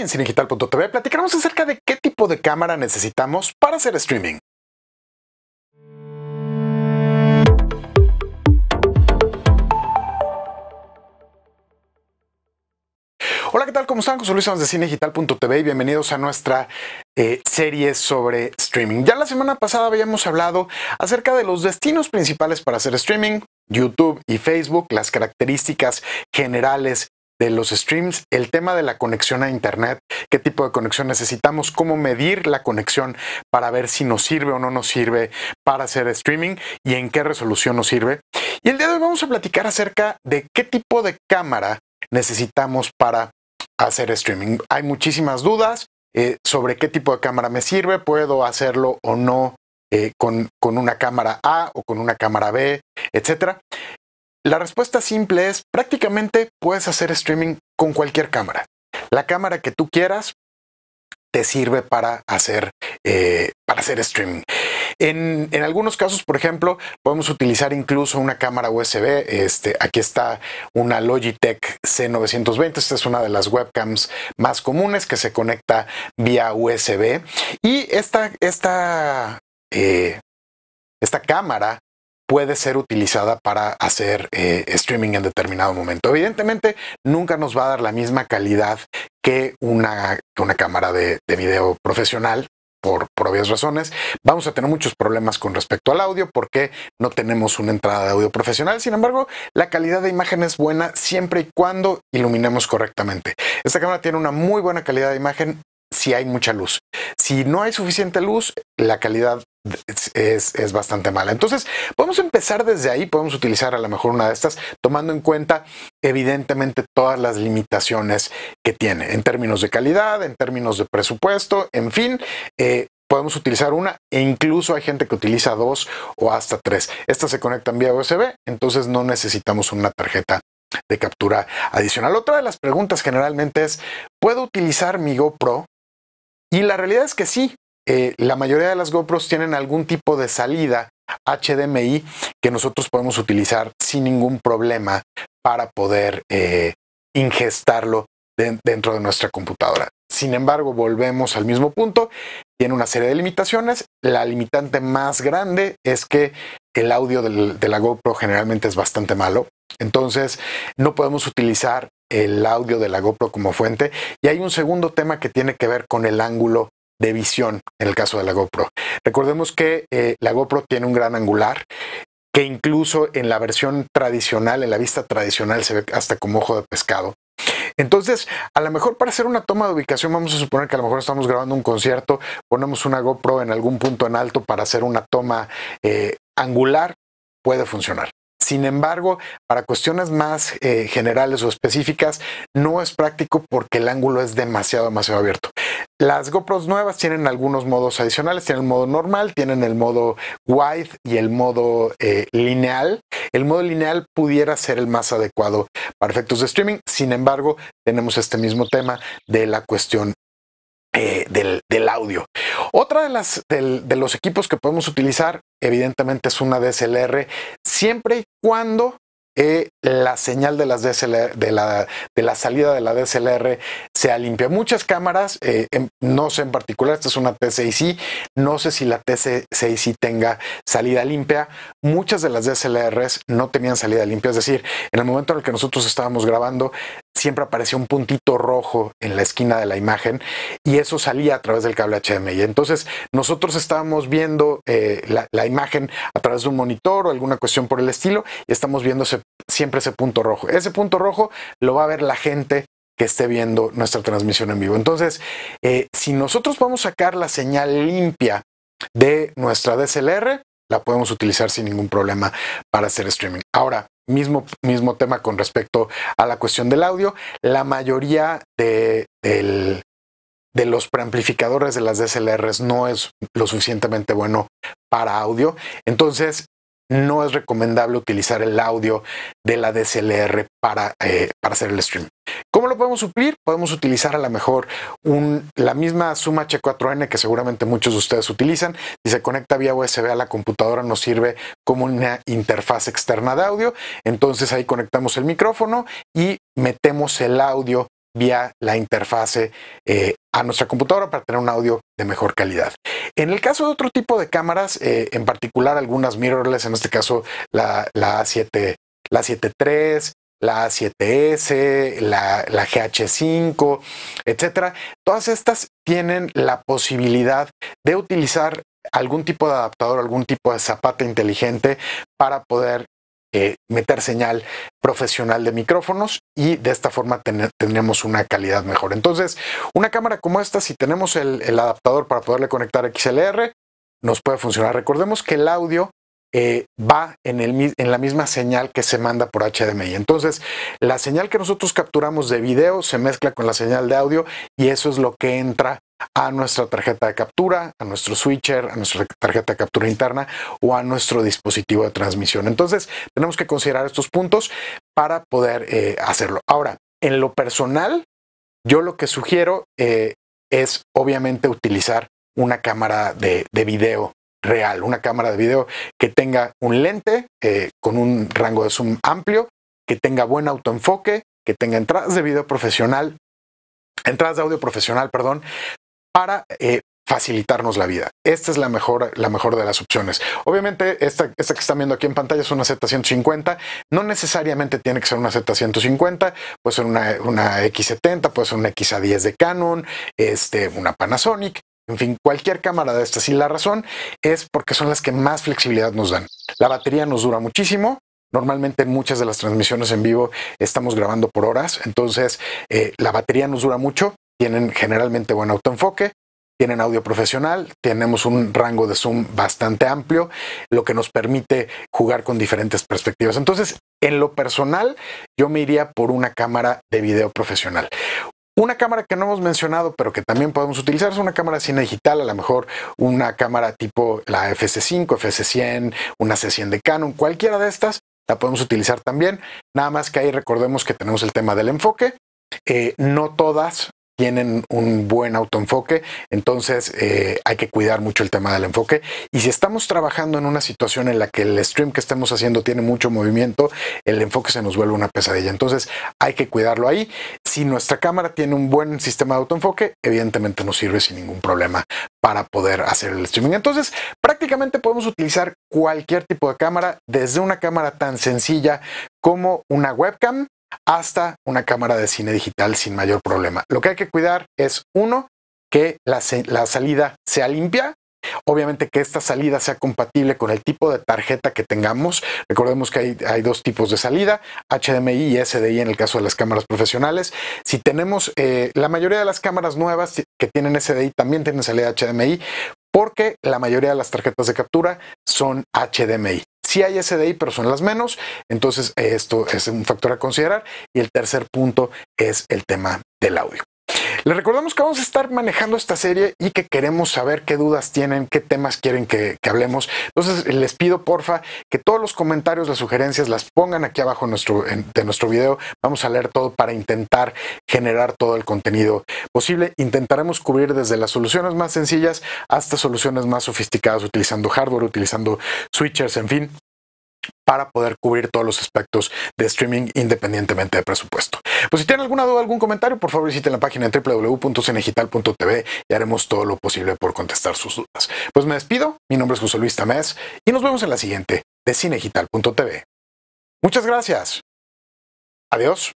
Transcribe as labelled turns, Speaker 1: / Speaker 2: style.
Speaker 1: en cinegital.tv platicaremos acerca de qué tipo de cámara necesitamos para hacer streaming. Hola, ¿qué tal? ¿Cómo están? José Luis de Cinegital.tv y bienvenidos a nuestra eh, serie sobre streaming. Ya la semana pasada habíamos hablado acerca de los destinos principales para hacer streaming, YouTube y Facebook, las características generales de los streams, el tema de la conexión a Internet, qué tipo de conexión necesitamos, cómo medir la conexión para ver si nos sirve o no nos sirve para hacer streaming y en qué resolución nos sirve. Y el día de hoy vamos a platicar acerca de qué tipo de cámara necesitamos para hacer streaming. Hay muchísimas dudas eh, sobre qué tipo de cámara me sirve, puedo hacerlo o no eh, con, con, una cámara A o con una cámara B, etcétera. La respuesta simple es prácticamente puedes hacer streaming con cualquier cámara. La cámara que tú quieras te sirve para hacer, eh, para hacer streaming. En, algunos casos, por ejemplo, podemos utilizar incluso una cámara USB. Este, aquí está una Logitech C920. Esta es una de las webcams más comunes que se conecta vía USB. Y esta, esta eh, cámara puede ser utilizada para hacer eh, streaming en determinado momento. Evidentemente, nunca nos va a dar la misma calidad que una, una cámara de, video profesional, por, por, obvias razones. Vamos a tener muchos problemas con respecto al audio porque no tenemos una entrada de audio profesional. Sin embargo, la calidad de imagen es buena siempre y cuando iluminemos correctamente. Esta cámara tiene una muy buena calidad de imagen si hay mucha luz. Si no hay suficiente luz, la calidad es, es, bastante mala. Entonces, podemos empezar desde ahí, podemos utilizar a lo mejor una de estas, tomando en cuenta evidentemente todas las limitaciones que tiene en términos de calidad, en términos de presupuesto, en fin. Eh, podemos utilizar una e incluso hay gente que utiliza dos o hasta tres. Estas se conectan vía USB, entonces no necesitamos una tarjeta de captura adicional. Otra de las preguntas generalmente es, ¿puedo utilizar mi GoPro? Y la realidad es que sí, eh, la mayoría de las GoPros tienen algún tipo de salida HDMI que nosotros podemos utilizar sin ningún problema para poder eh, ingestarlo dentro de nuestra computadora. Sin embargo, volvemos al mismo punto, tiene una serie de limitaciones. La limitante más grande es que el audio de la GoPro generalmente es bastante malo. Entonces, no podemos utilizar el audio de la GoPro como fuente. Y hay un segundo tema que tiene que ver con el ángulo de visión en el caso de la GoPro. Recordemos que eh, la GoPro tiene un gran angular que incluso en la versión tradicional, en la vista tradicional, se ve hasta como ojo de pescado. Entonces, a lo mejor para hacer una toma de ubicación, vamos a suponer que a lo mejor estamos grabando un concierto, ponemos una GoPro en algún punto en alto para hacer una toma eh, angular, puede funcionar. Sin embargo, para cuestiones más eh, generales o específicas, no es práctico porque el ángulo es demasiado, demasiado abierto. Las GoPros nuevas tienen algunos modos adicionales, tienen el modo normal, tienen el modo wide y el modo eh, lineal. El modo lineal pudiera ser el más adecuado para efectos de streaming, sin embargo, tenemos este mismo tema de la cuestión eh, del, audio. Otra de, las, de los equipos que podemos utilizar, evidentemente, es una DSLR, siempre y cuando que la señal de, la, salida de la DSLR sea limpia. Muchas cámaras, eh, no sé en particular, esta es una T6i, no sé si la T6i tenga salida limpia. Muchas de las DSLRs no tenían salida limpia, es decir, en el momento en el que nosotros estábamos grabando, siempre aparecía un puntito rojo en la esquina de la imagen y eso salía a través del cable HDMI. Entonces nosotros estábamos viendo eh, la, imagen a través de un monitor o alguna cuestión por el estilo y estamos viendo siempre ese punto rojo. Ese punto rojo lo va a ver la gente que esté viendo nuestra transmisión en vivo. Entonces, eh, si nosotros vamos a sacar la señal limpia de nuestra DSLR, la podemos utilizar sin ningún problema para hacer streaming. Ahora, Mismo, mismo tema con respecto a la cuestión del audio. La mayoría de, de los preamplificadores de las DSLRs no es lo suficientemente bueno para audio. Entonces, no es recomendable utilizar el audio de la DSLR para, eh, para hacer el stream. ¿Cómo lo podemos suplir? Podemos utilizar a lo mejor la misma suma H4N que seguramente muchos de ustedes utilizan. Si se conecta vía USB a la computadora nos sirve como una interfaz externa de audio. Entonces ahí conectamos el micrófono y metemos el audio vía la interfase eh, a nuestra computadora para tener un audio de mejor calidad. En el caso de otro tipo de cámaras, eh, en particular algunas mirrorless, en este caso la, A7, la 7.3, la A7S, la, GH5, etcétera. Todas estas tienen la posibilidad de utilizar algún tipo de adaptador, algún tipo de zapata inteligente para poder eh, meter señal profesional de micrófonos y de esta forma tenemos una calidad mejor. Entonces, una cámara como esta, si tenemos el adaptador para poderle conectar XLR, nos puede funcionar. Recordemos que el audio eh, va en, la misma señal que se manda por HDMI. Entonces, la señal que nosotros capturamos de video se mezcla con la señal de audio y eso es lo que entra a nuestra tarjeta de captura, a nuestro switcher, a nuestra tarjeta de captura interna o a nuestro dispositivo de transmisión. Entonces, tenemos que considerar estos puntos para poder eh, hacerlo. Ahora, en lo personal, yo lo que sugiero eh, es obviamente utilizar una cámara de, de video real, una cámara de video que tenga un lente eh, con un rango de zoom amplio, que tenga buen autoenfoque, que tenga entradas de video profesional, entradas de audio profesional, perdón, para eh, facilitarnos la vida. Esta es la mejor, la mejor de las opciones. Obviamente, esta, esta, que están viendo aquí en pantalla es una Z150. No necesariamente tiene que ser una Z150, puede ser una, X70, puede ser una XA10 de Canon, este, una Panasonic. En fin, cualquier cámara de estas y la razón es porque son las que más flexibilidad nos dan. La batería nos dura muchísimo, Normalmente en muchas de las transmisiones en vivo estamos grabando por horas, entonces eh, la batería nos dura mucho, tienen generalmente buen autoenfoque, tienen audio profesional, tenemos un rango de zoom bastante amplio, lo que nos permite jugar con diferentes perspectivas. Entonces, en lo personal, yo me iría por una cámara de video profesional. Una cámara que no hemos mencionado, pero que también podemos utilizar, es una cámara cine digital, a lo mejor una cámara tipo la FC5, FC100, una C100 de Canon, cualquiera de estas, la podemos utilizar también. Nada más que ahí recordemos que tenemos el tema del enfoque. Eh, no todas tienen un buen autoenfoque, entonces eh, hay que cuidar mucho el tema del enfoque. Y si estamos trabajando en una situación en la que el stream que estemos haciendo tiene mucho movimiento, el enfoque se nos vuelve una pesadilla. Entonces hay que cuidarlo ahí. Si nuestra cámara tiene un buen sistema de autoenfoque, evidentemente nos sirve sin ningún problema para poder hacer el streaming. Entonces, prácticamente podemos utilizar cualquier tipo de cámara, desde una cámara tan sencilla como una webcam hasta una cámara de cine digital sin mayor problema. Lo que hay que cuidar es, uno, que la, la salida sea limpia Obviamente que esta salida sea compatible con el tipo de tarjeta que tengamos. Recordemos que hay, dos tipos de salida, HDMI y SDI en el caso de las cámaras profesionales. Si tenemos eh, la mayoría de las cámaras nuevas que tienen SDI también tienen salida HDMI porque la mayoría de las tarjetas de captura son HDMI. Si hay SDI, pero son las menos, entonces eh, esto es un factor a considerar. Y el tercer punto es el tema del audio. Les recordamos que vamos a estar manejando esta serie y que queremos saber qué dudas tienen, qué temas quieren que, hablemos. Entonces les pido porfa que todos los comentarios, las sugerencias las pongan aquí abajo en nuestro, de nuestro video. Vamos a leer todo para intentar generar todo el contenido posible. Intentaremos cubrir desde las soluciones más sencillas hasta soluciones más sofisticadas utilizando hardware, utilizando switchers, en fin para poder cubrir todos los aspectos de streaming independientemente de presupuesto. Pues si tienen alguna duda, algún comentario, por favor visiten la página www.cinegital.tv y haremos todo lo posible por contestar sus dudas. Pues me despido, mi nombre es José Luis Tamés y nos vemos en la siguiente de cinegital.tv. Muchas gracias. Adiós.